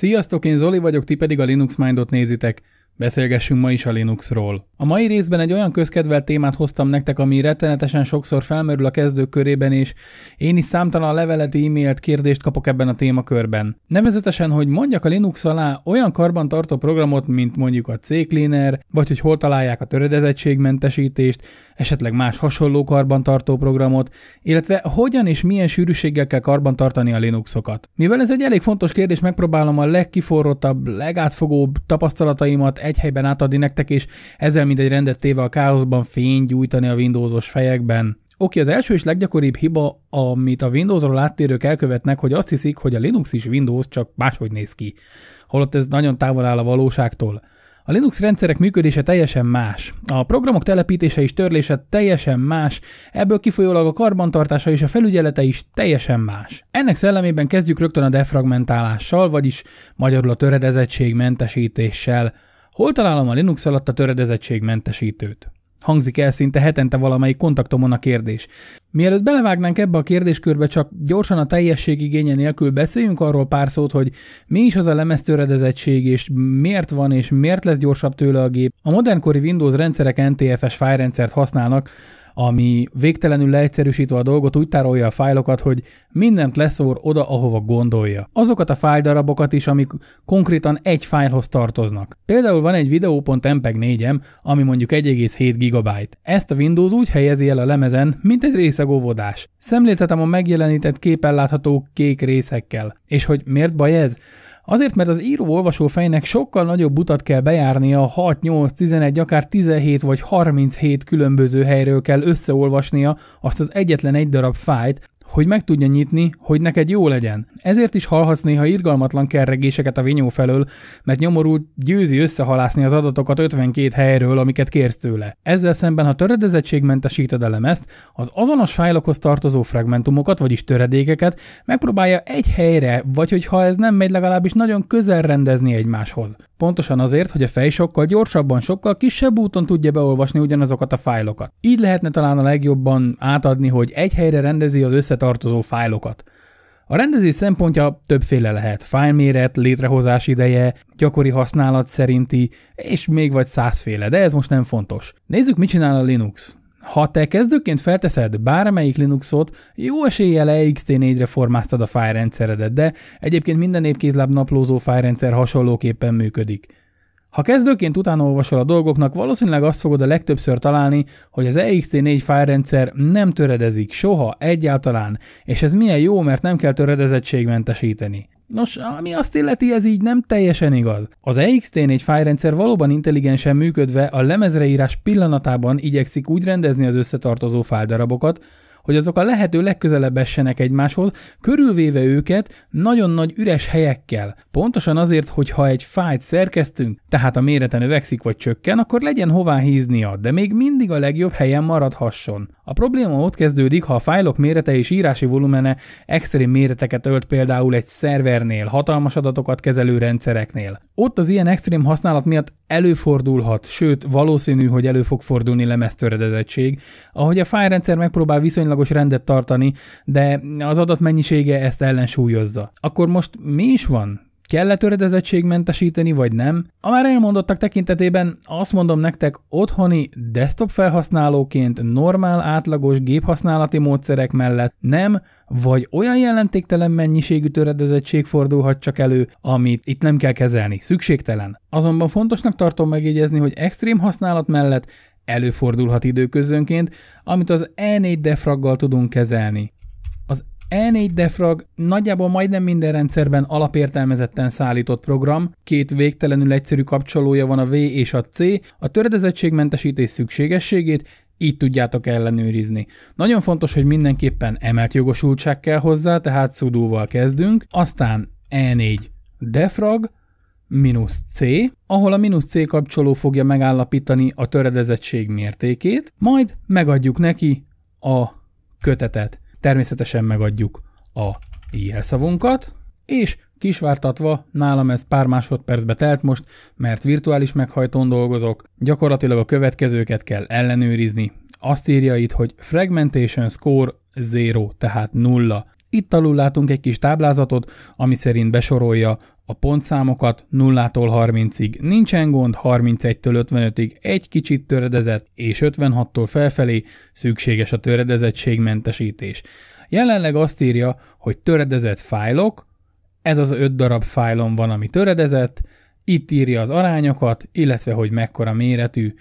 Sziasztok, én Zoli vagyok, ti pedig a Linux Mindot nézitek. Beszélgessünk ma is a Linuxról. A mai részben egy olyan közkedvelt témát hoztam nektek, ami rettenetesen sokszor felmerül a kezdők körében, és én is számtalan levelet, e-mailt, kérdést kapok ebben a témakörben. Nevezetesen, hogy mondjak a Linux alá olyan karbantartó programot, mint mondjuk a C-Cleaner, vagy hogy hol találják a töredezettségmentesítést, esetleg más hasonló karbantartó programot, illetve hogyan és milyen sűrűséggel kell karbantartani a Linuxokat. Mivel ez egy elég fontos kérdés, megpróbálom a legkiforrottabb, legátfogóbb tapasztalataimat egy helyben átadni nektek, és ezzel mint egy rendet téve a káoszban fény gyújtani a Windowsos fejekben. Oké, az első és leggyakoribb hiba, amit a Windowsról áttérők elkövetnek, hogy azt hiszik, hogy a Linux is Windows, csak máshogy néz ki. Holott ez nagyon távol áll a valóságtól. A Linux rendszerek működése teljesen más. A programok telepítése és törlése teljesen más, ebből kifolyólag a karbantartása és a felügyelete is teljesen más. Ennek szellemében kezdjük rögtön a defragmentálással, vagyis magyarul a töredezettség mentesítéssel. Hol találom a Linux alatt a töredezettségmentesítőt? Hangzik el szinte hetente valamelyik kontaktomon a kérdés. Mielőtt belevágnánk ebbe a kérdéskörbe, csak gyorsan a teljesség igénye nélkül beszéljünk arról pár szót, hogy mi is az a lemeztöredezettség, és miért van, és miért lesz gyorsabb tőle a gép. A modernkori Windows rendszerek NTFS fájrendszert használnak, ami végtelenül leegyszerűsítve a dolgot úgy tárolja a fájlokat, hogy mindent leszór oda, ahova gondolja. Azokat a fájdarabokat is, amik konkrétan egy fájlhoz tartoznak. Például van egy videó.mpeg 4-em, ami mondjuk 1,7 GB. Ezt a Windows úgy helyezi el a lemezen, mint egy rész részeg óvodás. Szemléltetem a megjelenített képen látható kék részekkel. És hogy miért baj ez? Azért, mert az író-olvasó fejnek sokkal nagyobb utat kell bejárnia, 6, 8, 11, akár 17 vagy 37 különböző helyről kell összeolvasnia azt az egyetlen egy darab fájt, hogy meg tudja nyitni, hogy neked jó legyen. Ezért is hallhatsz néha irgalmatlan kerregéseket a vinyó felől, mert nyomorú győzi összehalászni az adatokat 52 helyről, amiket kérsz tőle. Ezzel szemben, ha töredezettségmentesíted a lemezt, az azonos fájlokhoz tartozó fragmentumokat, vagyis töredékeket megpróbálja egy helyre, vagy hogyha ez nem megy, legalábbis nagyon közel rendezni egymáshoz. Pontosan azért, hogy a fej sokkal gyorsabban, sokkal kisebb úton tudja beolvasni ugyanazokat a fájlokat. Így lehetne talán a legjobban átadni, hogy egy helyre rendezi az összet tartozó fájlokat. A rendezés szempontja többféle lehet, fájlméret, létrehozás ideje, gyakori használat szerinti, és még vagy százféle, de ez most nem fontos. Nézzük, mit csinál a Linux. Ha te kezdőként felteszed bármelyik Linuxot, jó eséllyel EXT4-re formáztad a fájlrendszeredet, de egyébként minden épkézláb naplózó fájlrendszer hasonlóképpen működik. Ha kezdőként utánolvasol a dolgoknak, valószínűleg azt fogod a legtöbbször találni, hogy az EXT4 fájrendszer nem töredezik soha egyáltalán, és ez milyen jó, mert nem kell töredezettségmentesíteni. Nos, ami azt illeti, ez így nem teljesen igaz. Az EXT4 fájrendszer valóban intelligensen működve a lemezreírás pillanatában igyekszik úgy rendezni az összetartozó fájdarabokat, hogy azok a lehető legközelebb essenek egymáshoz, körülvéve őket nagyon nagy üres helyekkel. Pontosan azért, hogy ha egy fájt szerkesztünk, tehát a mérete növekszik vagy csökken, akkor legyen hová híznia, de még mindig a legjobb helyen maradhasson. A probléma ott kezdődik, ha a fájlok mérete és írási volumene extrém méreteket ölt például egy szervernél, hatalmas adatokat kezelő rendszereknél. Ott az ilyen extrém használat miatt előfordulhat, sőt valószínű, hogy elő fog fordulni lemeztöredezettség, ahogy a fájrendszer megpróbál viszonylag viszonylagos rendet tartani, de az adat mennyisége ezt ellensúlyozza. Akkor most mi is van? Kell-e töredezettségmentesíteni, vagy nem? A már elmondottak tekintetében azt mondom nektek, otthoni desktop felhasználóként normál átlagos géphasználati módszerek mellett nem, vagy olyan jelentéktelen mennyiségű töredezettség fordulhat csak elő, amit itt nem kell kezelni, szükségtelen. Azonban fontosnak tartom megjegyezni, hogy extrém használat mellett Előfordulhat időközönként, amit az E4 defraggal tudunk kezelni. Az E4 defrag nagyjából majdnem minden rendszerben alapértelmezetten szállított program, két végtelenül egyszerű kapcsolója van a V és a C, a töredezettségmentesítés szükségességét így tudjátok ellenőrizni. Nagyon fontos, hogy mindenképpen emelt jogosultság kell hozzá, tehát szudóval kezdünk, aztán E4 defrag, C, ahol a C kapcsoló fogja megállapítani a töredezettség mértékét, majd megadjuk neki a kötetet. Természetesen megadjuk a jelszavunkat, és kisvártatva, nálam ez pár másodpercbe telt most, mert virtuális meghajtón dolgozok, gyakorlatilag a következőket kell ellenőrizni. Azt írja itt, hogy fragmentation score 0, tehát 0. Itt alul látunk egy kis táblázatot, ami szerint besorolja a pontszámokat 0-tól 30-ig. Nincsen gond, 31-től 55-ig egy kicsit töredezett, és 56-tól felfelé szükséges a töredezettségmentesítés. Jelenleg azt írja, hogy töredezett fájlok, ez az 5 darab fájlom van, ami töredezett, itt írja az arányokat, illetve hogy mekkora méretű.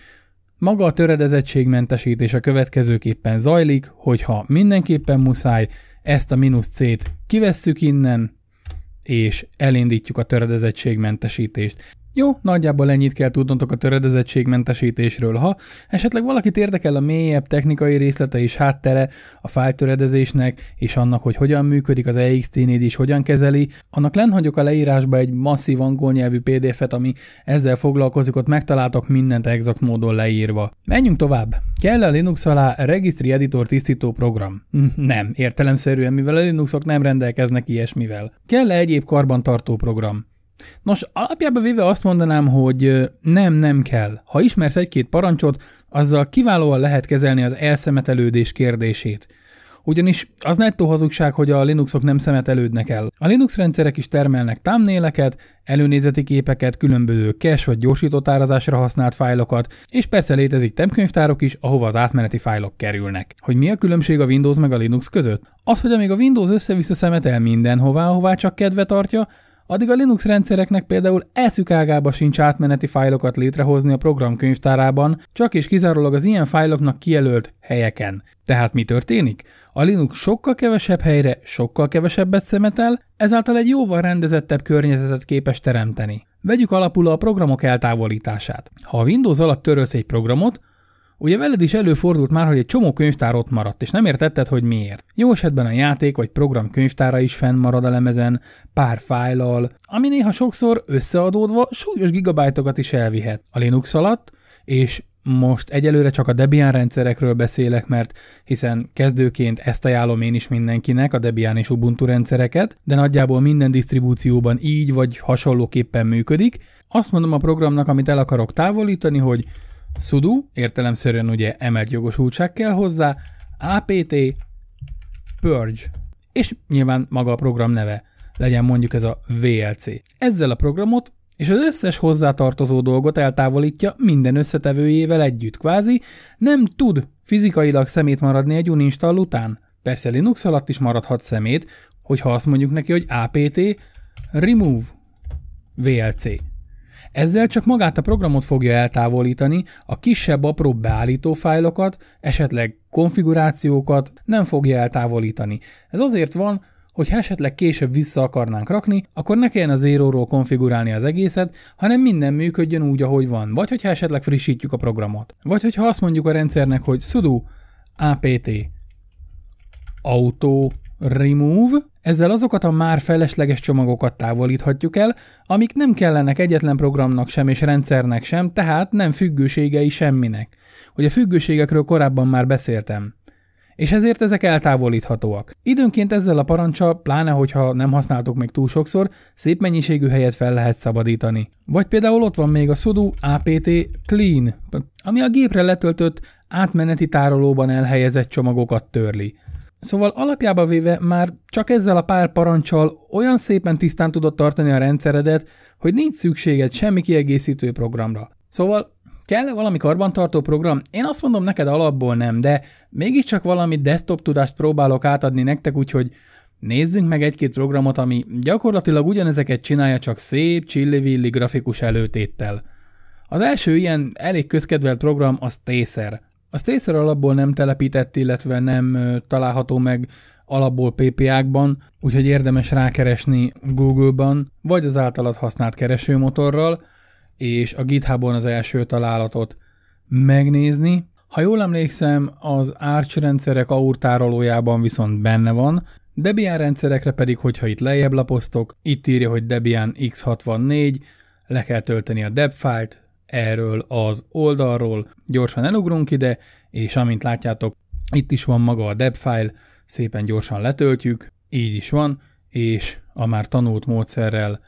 Maga a töredezettségmentesítés a következőképpen zajlik, hogyha mindenképpen muszáj, ezt a mínusz C-t kivesszük innen, és elindítjuk a töredezettségmentesítést. Jó, nagyjából ennyit kell tudnotok a töredezettségmentesítésről. Ha esetleg valakit érdekel a mélyebb technikai részlete és háttere a fájtöredezésnek, és annak, hogy hogyan működik az EXT-néd és hogyan kezeli, annak lenhagyok a leírásba egy masszív angol nyelvű PDF-et, ami ezzel foglalkozik, ott megtaláltok mindent exakt módon leírva. Menjünk tovább. Kell a Linux alá Registry Editor tisztító program? Hm, nem, értelemszerűen, mivel a Linuxok nem rendelkeznek ilyesmivel. Kell egyéb karbantartó program? Nos, alapjában véve azt mondanám, hogy nem, nem kell. Ha ismersz egy-két parancsot, azzal kiválóan lehet kezelni az elszemetelődés kérdését. Ugyanis az nettó hazugság, hogy a Linuxok nem szemetelődnek el. A Linux rendszerek is termelnek támnéleket, előnézeti képeket, különböző cache vagy gyorsított árazásra használt fájlokat, és persze létezik temkönyvtárok is, ahova az átmeneti fájlok kerülnek. Hogy mi a különbség a Windows meg a Linux között? Az, hogy amíg a Windows össze-vissza szemetel mindenhová, ahová csak kedve tartja, Addig a Linux rendszereknek például eszük ágába sincs átmeneti fájlokat létrehozni a programkönyvtárában, csak és kizárólag az ilyen fájloknak kijelölt helyeken. Tehát mi történik? A Linux sokkal kevesebb helyre, sokkal kevesebbet szemetel, ezáltal egy jóval rendezettebb környezetet képes teremteni. Vegyük alapul a programok eltávolítását. Ha a Windows alatt törölsz egy programot, Ugye veled is előfordult már, hogy egy csomó könyvtár ott maradt, és nem értetted, hogy miért. Jó esetben a játék vagy program könyvtára is fennmarad a lemezen, pár fájlal, ami néha sokszor összeadódva súlyos gigabájtokat is elvihet. A Linux alatt, és most egyelőre csak a Debian rendszerekről beszélek, mert hiszen kezdőként ezt ajánlom én is mindenkinek, a Debian és Ubuntu rendszereket, de nagyjából minden disztribúcióban így vagy hasonlóképpen működik. Azt mondom a programnak, amit el akarok távolítani, hogy sudo, értelemszerűen ugye emelt jogosultság kell hozzá, apt, purge, és nyilván maga a program neve, legyen mondjuk ez a VLC. Ezzel a programot és az összes hozzátartozó dolgot eltávolítja minden összetevőjével együtt, kvázi nem tud fizikailag szemét maradni egy uninstall után. Persze Linux alatt is maradhat szemét, hogyha azt mondjuk neki, hogy apt remove VLC. Ezzel csak magát a programot fogja eltávolítani, a kisebb apró beállító fájlokat, esetleg konfigurációkat nem fogja eltávolítani. Ez azért van, hogy ha esetleg később vissza akarnánk rakni, akkor ne kelljen a zéróról konfigurálni az egészet, hanem minden működjön úgy, ahogy van, vagy hogyha esetleg frissítjük a programot. Vagy hogyha azt mondjuk a rendszernek, hogy sudo apt auto Remove, ezzel azokat a már felesleges csomagokat távolíthatjuk el, amik nem kellenek egyetlen programnak sem és rendszernek sem, tehát nem függőségei semminek. Hogy a függőségekről korábban már beszéltem és ezért ezek eltávolíthatóak. Időnként ezzel a parancsal, pláne hogyha nem használtok még túl sokszor, szép mennyiségű helyet fel lehet szabadítani. Vagy például ott van még a sudo apt clean, ami a gépre letöltött átmeneti tárolóban elhelyezett csomagokat törli. Szóval alapjába véve már csak ezzel a pár parancsal olyan szépen tisztán tudod tartani a rendszeredet, hogy nincs szükséged semmi kiegészítő programra. Szóval kell-e valami karbantartó program? Én azt mondom neked alapból nem, de mégiscsak valami desktop tudást próbálok átadni nektek, úgyhogy nézzünk meg egy-két programot, ami gyakorlatilag ugyanezeket csinálja, csak szép, csillivilli grafikus előtéttel. Az első ilyen elég közkedvelt program az Tészer – a Stacer alapból nem telepített, illetve nem található meg alapból PPA-kban, úgyhogy érdemes rákeresni Google-ban, vagy az általad használt keresőmotorral, és a GitHubon az első találatot megnézni. Ha jól emlékszem, az Arch rendszerek aurtárolójában viszont benne van, Debian rendszerekre pedig, hogyha itt lejjebb lapoztok, itt írja, hogy Debian x64, le kell tölteni a deb fájlt, erről az oldalról. Gyorsan elugrunk ide, és amint látjátok, itt is van maga a deb file, szépen gyorsan letöltjük, így is van, és a már tanult módszerrel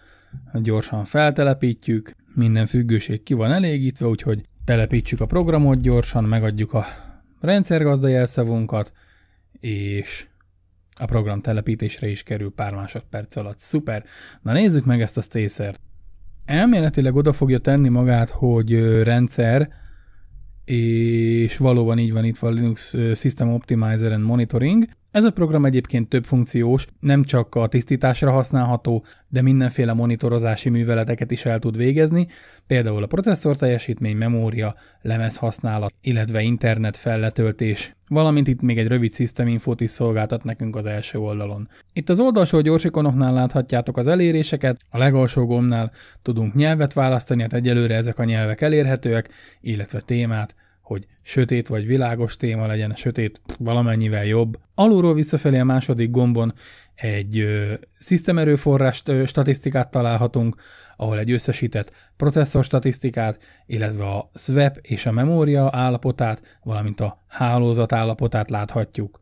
gyorsan feltelepítjük, minden függőség ki van elégítve, úgyhogy telepítsük a programot gyorsan, megadjuk a rendszergazda jelszavunkat, és a program telepítésre is kerül pár másodperc alatt. Szuper! Na nézzük meg ezt a stészert elméletileg oda fogja tenni magát, hogy rendszer, és valóban így van itt van Linux System Optimizer and Monitoring, ez a program egyébként több funkciós, nem csak a tisztításra használható, de mindenféle monitorozási műveleteket is el tud végezni, például a processzor teljesítmény, memória, lemez használat, illetve internet felletöltés, valamint itt még egy rövid system infót is szolgáltat nekünk az első oldalon. Itt az oldalsó gyorsikonoknál láthatjátok az eléréseket, a legalsó gombnál tudunk nyelvet választani, hát egyelőre ezek a nyelvek elérhetőek, illetve témát, hogy sötét vagy világos téma legyen, sötét valamennyivel jobb. Alulról visszafelé a második gombon egy system erőforrás statisztikát találhatunk, ahol egy összesített processzor statisztikát, illetve a swap és a memória állapotát, valamint a hálózat állapotát láthatjuk.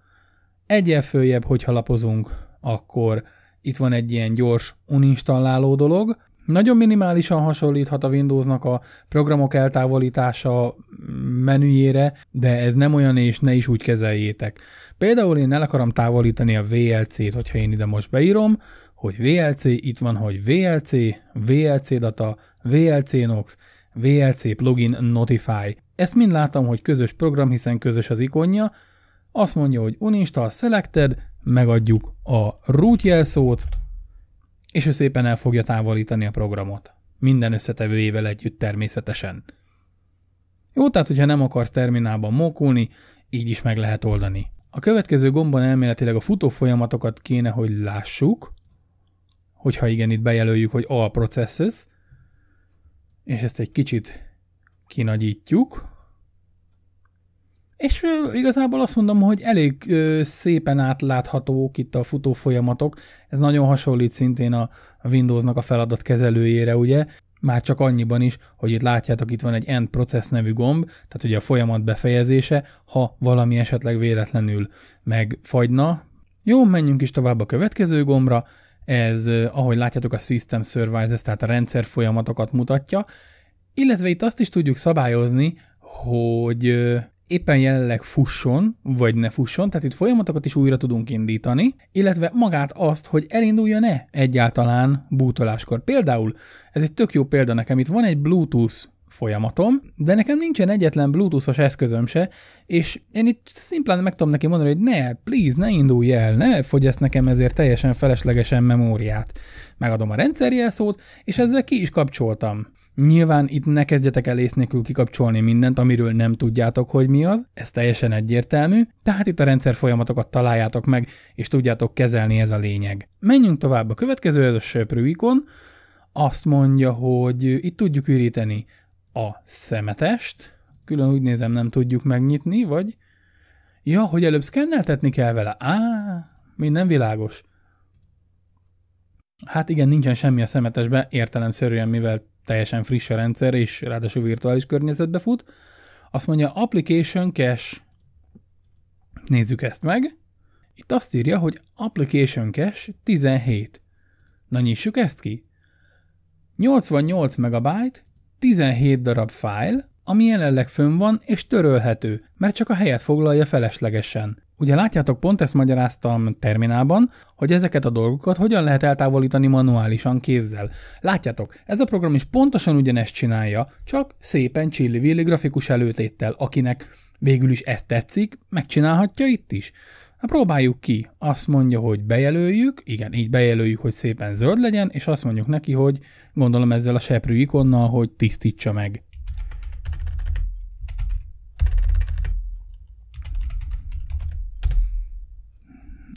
Egyel följebb, hogyha lapozunk, akkor itt van egy ilyen gyors uninstalláló dolog, nagyon minimálisan hasonlíthat a Windowsnak a programok eltávolítása menüjére, de ez nem olyan, és ne is úgy kezeljétek. Például én el akarom távolítani a VLC-t, hogyha én ide most beírom, hogy VLC, itt van, hogy VLC, VLC data, VLC Nox, VLC plugin Notify. Ezt mind látom, hogy közös program, hiszen közös az ikonja. Azt mondja, hogy uninstall selected, megadjuk a root jelszót, és ő szépen el fogja távolítani a programot. Minden összetevőjével együtt természetesen. Jó, tehát hogyha nem akarsz terminálban mókulni, így is meg lehet oldani. A következő gombon elméletileg a futó folyamatokat kéne, hogy lássuk, hogyha igen, itt bejelöljük, hogy all processes, és ezt egy kicsit kinagyítjuk, és igazából azt mondom, hogy elég szépen átláthatók itt a futó folyamatok. Ez nagyon hasonlít szintén a Windowsnak a feladatkezelőjére, ugye? Már csak annyiban is, hogy itt látjátok, itt van egy End Process nevű gomb, tehát ugye a folyamat befejezése, ha valami esetleg véletlenül megfagyna. Jó, menjünk is tovább a következő gombra. Ez, ahogy látjátok, a System Services, tehát a rendszer folyamatokat mutatja. Illetve itt azt is tudjuk szabályozni, hogy éppen jelenleg fusson, vagy ne fusson, tehát itt folyamatokat is újra tudunk indítani, illetve magát azt, hogy elinduljon-e egyáltalán bútoláskor. Például, ez egy tök jó példa nekem, itt van egy Bluetooth folyamatom, de nekem nincsen egyetlen bluetoothos eszközöm se, és én itt szimplán meg tudom neki mondani, hogy ne, please, ne indulj el, ne fogyaszt nekem ezért teljesen feleslegesen memóriát. Megadom a rendszerjelszót, és ezzel ki is kapcsoltam. Nyilván itt ne kezdjetek el ész nélkül kikapcsolni mindent, amiről nem tudjátok, hogy mi az, ez teljesen egyértelmű, tehát itt a rendszer folyamatokat találjátok meg, és tudjátok kezelni ez a lényeg. Menjünk tovább, a következő ez a söprű ikon, azt mondja, hogy itt tudjuk üríteni a szemetest, külön úgy nézem, nem tudjuk megnyitni, vagy... Ja, hogy előbb szkenneltetni kell vele. Á, minden világos. Hát igen, nincsen semmi a szemetesbe, értelemszerűen, mivel teljesen friss a rendszer, és ráadásul virtuális környezetbe fut. Azt mondja application cache. Nézzük ezt meg. Itt azt írja, hogy application cache 17. Na nyissuk ezt ki. 88 megabyte, 17 darab fájl, ami jelenleg fönn van és törölhető, mert csak a helyet foglalja feleslegesen. Ugye látjátok, pont ezt magyaráztam terminálban, hogy ezeket a dolgokat hogyan lehet eltávolítani manuálisan kézzel. Látjátok, ez a program is pontosan ugyanezt csinálja, csak szépen csillivilli grafikus előtéttel, akinek végül is ezt tetszik, megcsinálhatja itt is. Na próbáljuk ki. Azt mondja, hogy bejelöljük, igen, így bejelöljük, hogy szépen zöld legyen, és azt mondjuk neki, hogy gondolom ezzel a seprű ikonnal, hogy tisztítsa meg.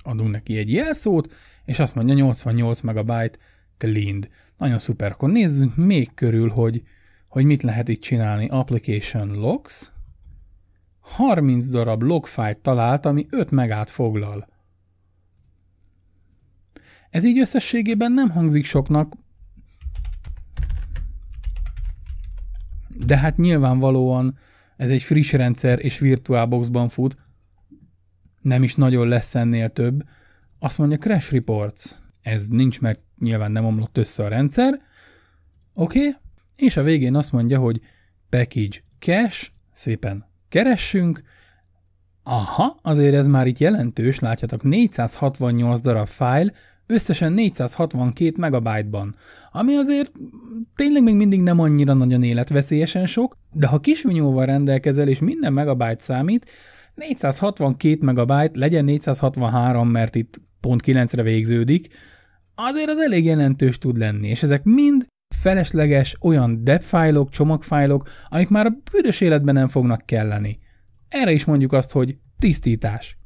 adunk neki egy jelszót, és azt mondja 88 megabyte cleaned. Nagyon szuper. Akkor nézzünk még körül, hogy, hogy mit lehet itt csinálni. Application logs. 30 darab logfájt talált, ami 5 megát foglal. Ez így összességében nem hangzik soknak, de hát nyilvánvalóan ez egy friss rendszer és virtuálboxban fut, nem is nagyon lesz ennél több, azt mondja Crash Reports. Ez nincs, mert nyilván nem omlott össze a rendszer. Oké, okay. és a végén azt mondja, hogy package cache, szépen keressünk. Aha, azért ez már itt jelentős, látjátok, 468 darab fájl, összesen 462 megabájtban, ami azért tényleg még mindig nem annyira nagyon életveszélyesen sok, de ha kis rendelkezel és minden megabyte számít, 462 megabyte, legyen 463, mert itt pont 9-re végződik, azért az elég jelentős tud lenni, és ezek mind felesleges olyan depfájlok, csomagfájlok, amik már a büdös életben nem fognak kelleni. Erre is mondjuk azt, hogy tisztítás.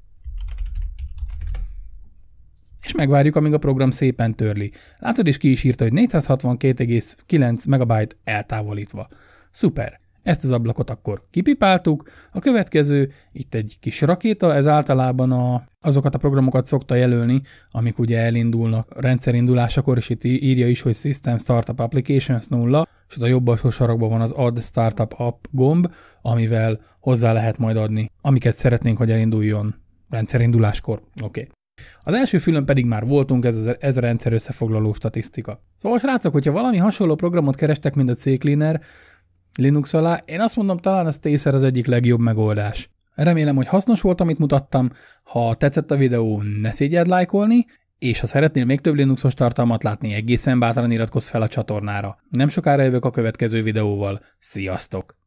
És megvárjuk, amíg a program szépen törli. Látod, és ki is írta, hogy 462,9 MB eltávolítva. Szuper! Ezt az ablakot akkor kipipáltuk, a következő, itt egy kis rakéta, ez általában a, azokat a programokat szokta jelölni, amik ugye elindulnak rendszerindulásakor, és itt írja is, hogy System Startup Applications 0, és ott a jobb alsó sarokban van az Add Startup App gomb, amivel hozzá lehet majd adni, amiket szeretnénk, hogy elinduljon rendszerinduláskor. Oké. Okay. Az első fülön pedig már voltunk, ez, ez a rendszer összefoglaló statisztika. Szóval srácok, hogyha valami hasonló programot kerestek, mint a C-Cleaner, Linux alá, én azt mondom, talán ez tészer az egyik legjobb megoldás. Remélem, hogy hasznos volt, amit mutattam. Ha tetszett a videó, ne szégyed lájkolni, és ha szeretnél még több Linuxos tartalmat látni, egészen bátran iratkozz fel a csatornára. Nem sokára jövök a következő videóval. Sziasztok!